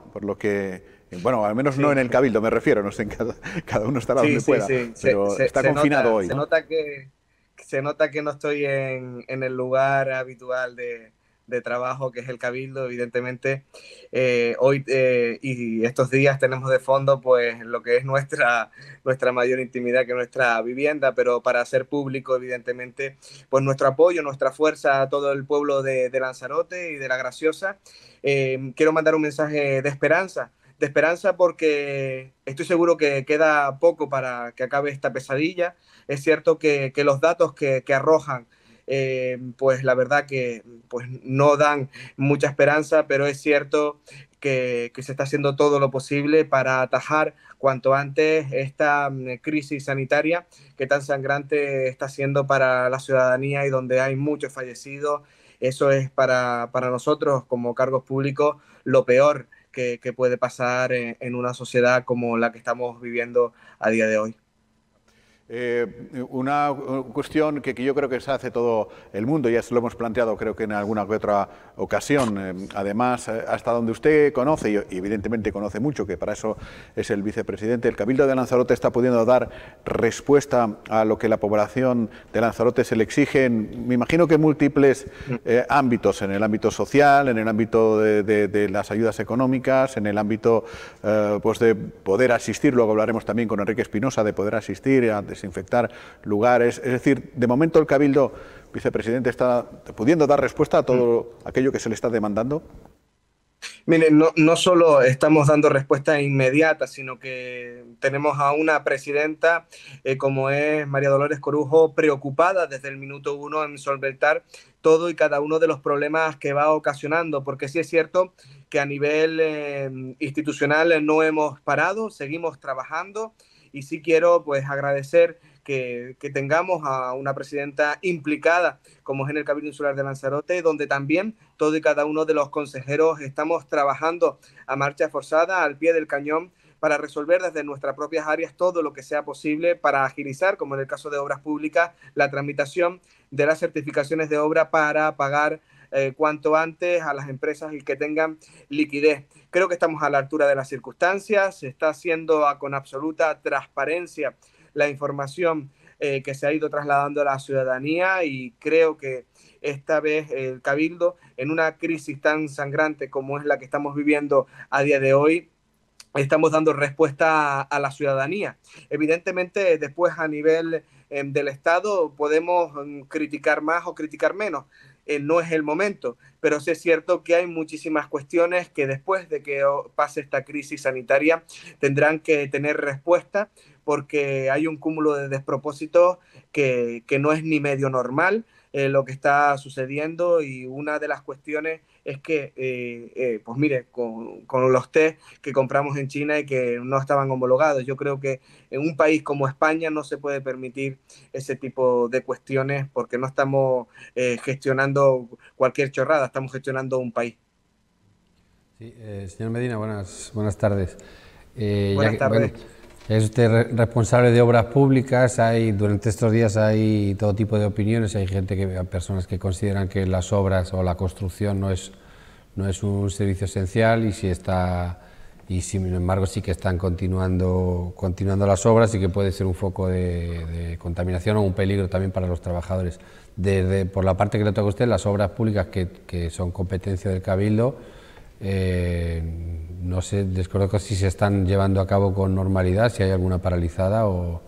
por lo que, eh, bueno, al menos no en el cabildo me refiero, no sé, en cada, cada uno estará donde sí, pueda, pero está confinado hoy. Se, nota que, se nota que no estoy en el lugar habitual de, de trabajo que es el Cabildo, evidentemente. Eh, hoy eh, y estos días tenemos de fondo pues lo que es nuestra, nuestra mayor intimidad que nuestra vivienda, pero para hacer público evidentemente pues nuestro apoyo, nuestra fuerza a todo el pueblo de, Lanzarote y de La Graciosa. Eh, quiero mandar un mensaje de esperanza de esperanza porque estoy seguro que queda poco para que acabe esta pesadilla. Es cierto que, los datos que arrojan eh, pues la verdad que pues no dan mucha esperanza, pero es cierto que, se está haciendo todo lo posible para atajar cuanto antes esta mm, crisis sanitaria que tan sangrante está siendo para la ciudadanía y donde hay muchos fallecidos. Eso es para, nosotros como cargos públicos lo peor que, puede pasar eh, en una sociedad como la que estamos viviendo a día de hoy. Eh, una eh, cuestión que, que, yo creo que se hace todo el mundo, ya se lo hemos planteado creo que en alguna que otra ocasión, eh, además hasta donde usted conoce, y evidentemente conoce mucho, que para eso es el vicepresidente, el Cabildo de Lanzarote está pudiendo dar respuesta a lo que la población de Lanzarote se le exige, en, me imagino que múltiples ámbitos, en el ámbito social, en el ámbito de, las ayudas económicas, en el ámbito pues de poder asistir, luego hablaremos también con Enrique Espinosa, de poder asistir a desinfectar lugares. Es decir, de momento el Cabildo, vicepresidente, está pudiendo dar respuesta a todo aquello que se le está demandando. Miren, no, no solo estamos dando respuesta inmediata, sino que tenemos a una presidenta eh, como es María Dolores Corujo preocupada desde el minuto uno en solventar todo y cada uno de los problemas que va ocasionando, porque sí es cierto que a nivel eh, institucional no hemos parado, seguimos trabajando y sí quiero pues agradecer que, que, tengamos a una presidenta implicada, como es en el Cabildo Insular de Lanzarote, donde también todo y cada uno de los consejeros estamos trabajando a marcha forzada, al pie del cañón, para resolver desde nuestras propias áreas todo lo que sea posible para agilizar, como en el caso de obras públicas, la tramitación de las certificaciones de obra para pagar eh, cuanto antes a las empresas y que tengan liquidez. Creo que estamos a la altura de las circunstancias, se está haciendo con absoluta transparencia la información eh, que se ha ido trasladando a la ciudadanía y creo que esta vez el Cabildo, en una crisis tan sangrante como es la que estamos viviendo a día de hoy, estamos dando respuesta a, la ciudadanía. Evidentemente, después a nivel em, del Estado podemos mm, criticar más o criticar menos, eh, no es el momento. Pero sí es cierto que hay muchísimas cuestiones que después de que pase esta crisis sanitaria tendrán que tener respuesta porque hay un cúmulo de despropósitos que, no es ni medio normal eh, lo que está sucediendo y una de las cuestiones es que, eh, eh, pues mire, con, los test que compramos en China y que no estaban homologados. Yo creo que en un país como España no se puede permitir ese tipo de cuestiones porque no estamos eh, gestionando cualquier chorrada, estamos gestionando un país. Sí, señor Medina, buenas, buenas tardes. buenas tardes. Es usted responsable de obras públicas. Hay durante estos días hay todo tipo de opiniones. Hay gente que personas que consideran que las obras o la construcción no es un servicio esencial y si está y sin embargo sí que están continuando continuando las obras y que puede ser un foco de, contaminación o un peligro también para los trabajadores. por la parte que le toca a usted, las obras públicas que son competencia del cabildo eh, no sé, desconozco si se están llevando a cabo con normalidad, si hay alguna paralizada o,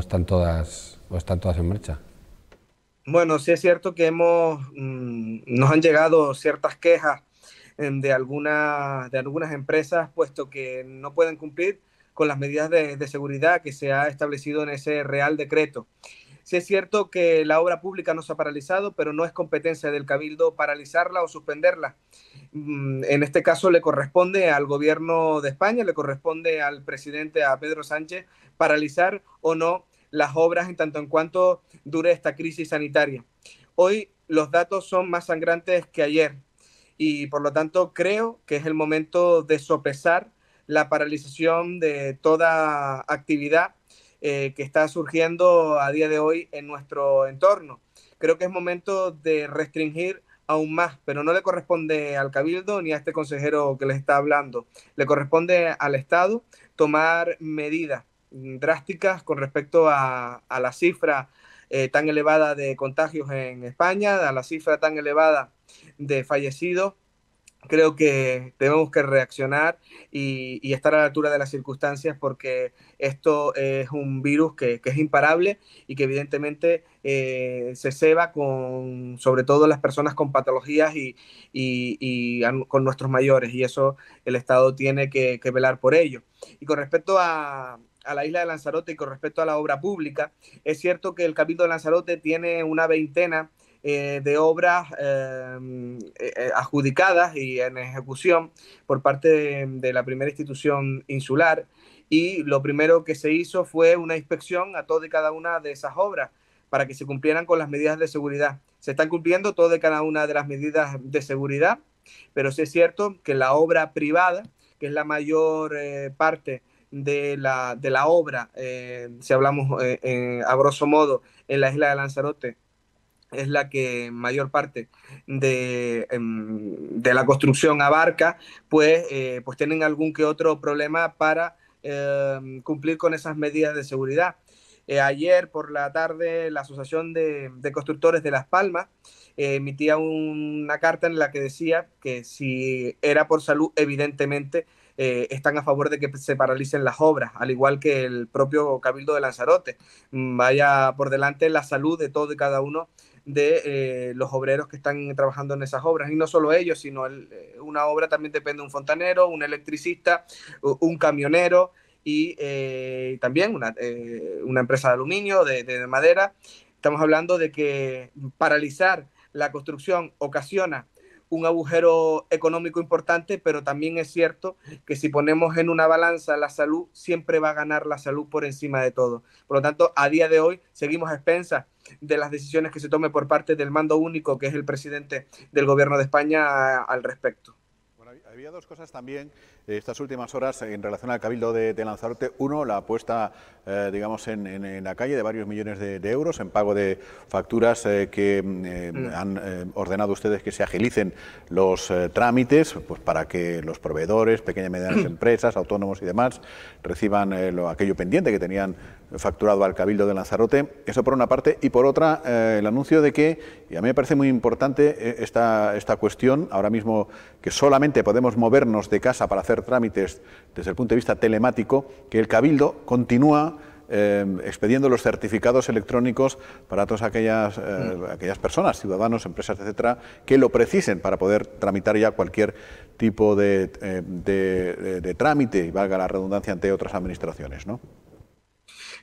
están, todas, o están todas en marcha. Bueno, sí es cierto que hemos, mm, nos han llegado ciertas quejas em, de, alguna, de algunas empresas, puesto que no pueden cumplir con las medidas de seguridad que se ha establecido en ese Real Decreto. Sí es cierto que la obra pública nos ha paralizado, pero no es competencia del Cabildo paralizarla o suspenderla. Mm, en este caso le corresponde al gobierno de España, le corresponde al presidente, a Pedro Sánchez, paralizar o no las obras en tanto en cuanto dure esta crisis sanitaria. Hoy los datos son más sangrantes que ayer y por lo tanto creo que es el momento de sopesar la paralización de toda actividad eh, que está surgiendo a día de hoy en nuestro entorno. Creo que es momento de restringir aún más, pero no le corresponde al cabildo ni a este consejero que le está hablando. Le corresponde al Estado tomar medidas drásticas con respecto a, la cifra eh, tan elevada de contagios en España, a la cifra tan elevada de fallecidos creo que tenemos que reaccionar y, estar a la altura de las circunstancias porque esto es un virus que, es imparable y que evidentemente eh, se ceba con sobre todo las personas con patologías y, con nuestros mayores y eso el Estado tiene que, velar por ello. Y con respecto a, la isla de Lanzarote y con respecto a la obra pública, es cierto que el capítulo de Lanzarote tiene una veintena eh, de obras eh, eh, adjudicadas y en ejecución por parte de, la primera institución insular. Y lo primero que se hizo fue una inspección a todas y cada una de esas obras para que se cumplieran con las medidas de seguridad. Se están cumpliendo todas y cada una de las medidas de seguridad, pero sí es cierto que la obra privada, que es la mayor parte de la, obra, si hablamos en a grosso modo, en la isla de Lanzarote, es la que mayor parte de, em, la construcción abarca, pues, eh, pues tienen algún que otro problema para em, cumplir con esas medidas de seguridad. Eh, ayer por la tarde la Asociación de, Constructores de Las Palmas eh, emitía una carta en la que decía que si era por salud, evidentemente están a favor de que se paralicen las obras, al igual que el propio Cabildo de Lanzarote. Mm, vaya por delante la salud de todo y cada uno de eh, los obreros que están trabajando en esas obras. Y no solo ellos, sino eh, una obra también depende de un fontanero, un electricista, un camionero y eh, también una, empresa de aluminio, de, de madera. Estamos hablando de que paralizar la construcción ocasiona un agujero económico importante, pero también es cierto que si ponemos en una balanza la salud, siempre va a ganar la salud por encima de todo. Por lo tanto, a día de hoy seguimos a expensas de las decisiones que se tome por parte del mando único, que es el presidente del gobierno de España, al respecto. Había dos cosas también eh, estas últimas horas en relación al Cabildo de, Lanzarote. Uno, la apuesta, eh, digamos, en, la calle de varios millones de, euros en pago de facturas eh, que mm, mm. han ordenado ustedes que se agilicen los trámites pues, para que los proveedores, pequeñas y medianas mm. empresas, autónomos y demás, reciban lo, aquello pendiente que tenían facturado al Cabildo de Lanzarote. Eso por una parte. Y por otra, el anuncio de que, y a mí me parece muy importante esta, esta cuestión, ahora mismo que solamente podemos movernos de casa para hacer trámites desde el punto de vista telemático, que el Cabildo continúa eh, expediendo los certificados electrónicos para todas eh, mm. aquellas, personas, ciudadanos, empresas, etcétera, que lo precisen para poder tramitar ya cualquier tipo de, eh, trámite, y valga la redundancia, ante otras administraciones. ¿no?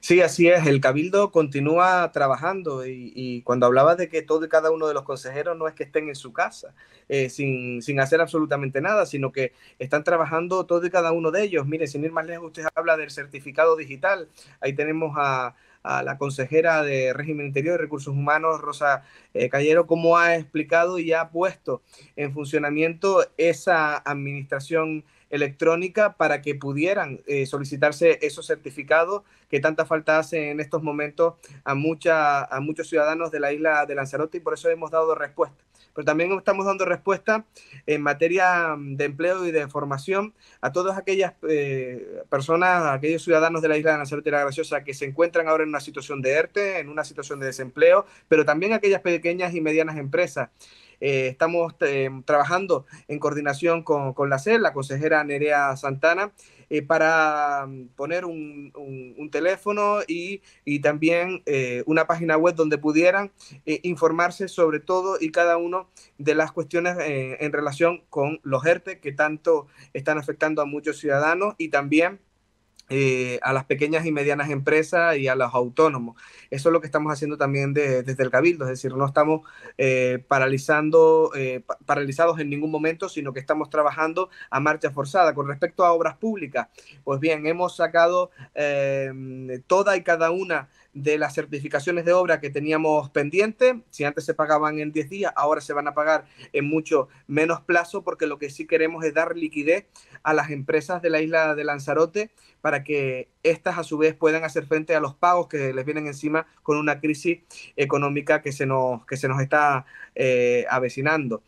Sí, así es. El Cabildo continúa trabajando y, cuando hablaba de que todo y cada uno de los consejeros no es que estén en su casa eh, sin, sin, hacer absolutamente nada, sino que están trabajando todo y cada uno de ellos. Mire, sin ir más lejos, usted habla del certificado digital. Ahí tenemos a, a la consejera de Régimen Interior y Recursos Humanos, Rosa Cayero, eh, Callero, cómo ha explicado y ha puesto en funcionamiento esa administración electrónica para que pudieran eh, solicitarse esos certificados que tanta falta hace en estos momentos a, mucha, a muchos ciudadanos de la isla de Lanzarote y por eso hemos dado respuesta pero también estamos dando respuesta en materia mm, de empleo y de formación a todas aquellas eh, personas, a aquellos ciudadanos de la isla de la y la Graciosa que se encuentran ahora en una situación de ERTE, en una situación de desempleo, pero también aquellas pequeñas y medianas empresas. Eh, estamos eh, trabajando en coordinación con, la cel la consejera Nerea Santana, eh, para mm, poner un, teléfono y, también una página web donde pudieran informarse sobre todo y cada uno de las cuestiones en relación con los ERTE e que tanto están afectando a muchos ciudadanos y también eh, a las pequeñas y medianas empresas y a los autónomos. Eso es lo que estamos haciendo también desde el Cabildo, es decir, no estamos eh, paralizando, eh, paralizados en ningún momento, sino que estamos trabajando a marcha forzada. Con respecto a obras públicas, pues bien, hemos sacado toda y cada una de las certificaciones de obra que teníamos pendiente. Si antes se pagaban en 10 días, ahora se van a pagar en mucho menos plazo porque lo que sí queremos es dar liquidez a las empresas de la isla de Lanzarote para que éstas a su vez puedan hacer frente a los pagos que les vienen encima con una crisis económica que se nos, que se nos está eh, avecinando.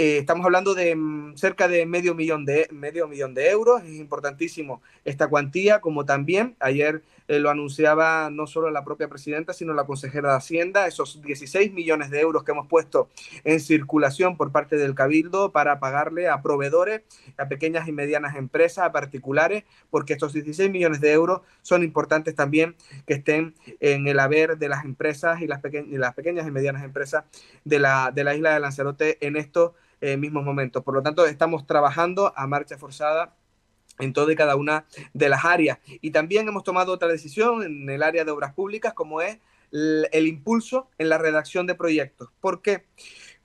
Eh, estamos hablando de mm, cerca de medio, millón de medio millón de euros. Es importantísimo esta cuantía, como también ayer eh, lo anunciaba no solo la propia presidenta, sino la consejera de Hacienda, esos 16 millones de euros que hemos puesto en circulación por parte del Cabildo para pagarle a proveedores, a pequeñas y medianas empresas, a particulares, porque estos 16 millones de euros son importantes también que estén en el haber de las empresas y las, las pequeñas y medianas empresas de la, de la isla de Lanzarote en estos eh, mismos momentos. Por lo tanto, estamos trabajando a marcha forzada en toda y cada una de las áreas. Y también hemos tomado otra decisión en el área de obras públicas, como es el impulso en la redacción de proyectos. ¿Por qué?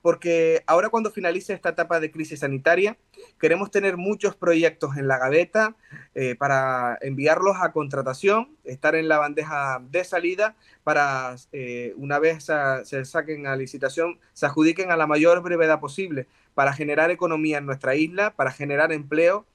porque ahora cuando finalice esta etapa de crisis sanitaria, queremos tener muchos proyectos en la gaveta eh, para enviarlos a contratación, estar en la bandeja de salida para eh, una vez se saquen a licitación, se adjudiquen a la mayor brevedad posible para generar economía en nuestra isla, para generar empleo,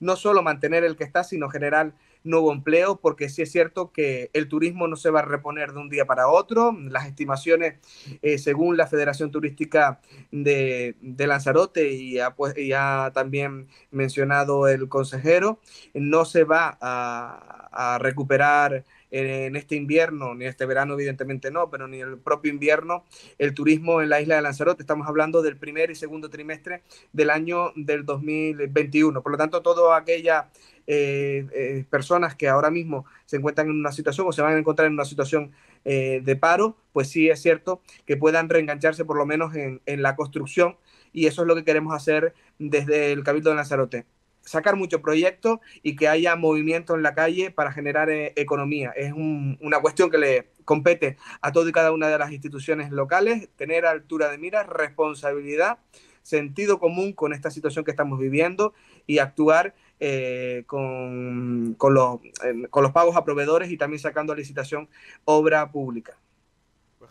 no solo mantener el que está, sino generar nuevo empleo, porque sí es cierto que el turismo no se va a reponer de un día para otro. Las estimaciones, eh, según la Federación Turística de, Lanzarote y ha, pues, ya también mencionado el consejero, no se va a recuperar en, este invierno, ni este verano evidentemente no, pero ni el propio invierno, el turismo en la isla de Lanzarote. Estamos hablando del primer y segundo trimestre del año del 2021. Por lo tanto, todas aquellas eh, eh, personas que ahora mismo se encuentran en una situación o se van a encontrar en una situación eh, de paro, pues sí es cierto que puedan reengancharse por lo menos en la construcción y eso es lo que queremos hacer desde el Cabildo de Lanzarote sacar muchos proyectos y que haya movimiento en la calle para generar eh, economía. Es una cuestión que le compete a todo y cada una de las instituciones locales, tener altura de miras, responsabilidad, sentido común con esta situación que estamos viviendo y actuar eh, con, los, eh, con los pagos a proveedores y también sacando a licitación obra pública.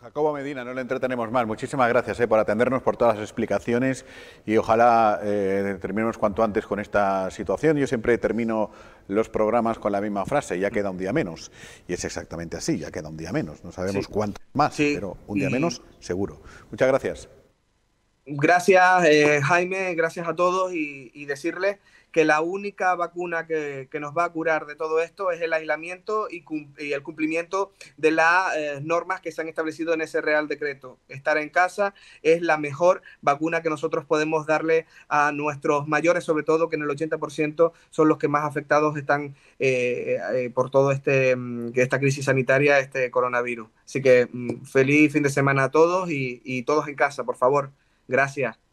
Jacobo Medina, no le entretenemos más. Muchísimas gracias eh, por atendernos, por todas las explicaciones y ojalá eh, terminemos cuanto antes con esta situación. Yo siempre termino los programas con la misma frase, ya queda un día menos. Y es exactamente así, ya queda un día menos. No sabemos cuánto más, pero un día menos seguro. Muchas gracias. Gracias, eh, Jaime, gracias a todos y, y decirles que la única vacuna que, nos va a curar de todo esto es el aislamiento y, el cumplimiento de las eh, normas que se han establecido en ese Real Decreto. Estar en casa es la mejor vacuna que nosotros podemos darle a nuestros mayores, sobre todo que en el 80% son los que más afectados están eh, eh, por todo este mm, esta crisis sanitaria, este coronavirus. Así que mm, feliz fin de semana a todos y todos en casa, por favor. Gracias.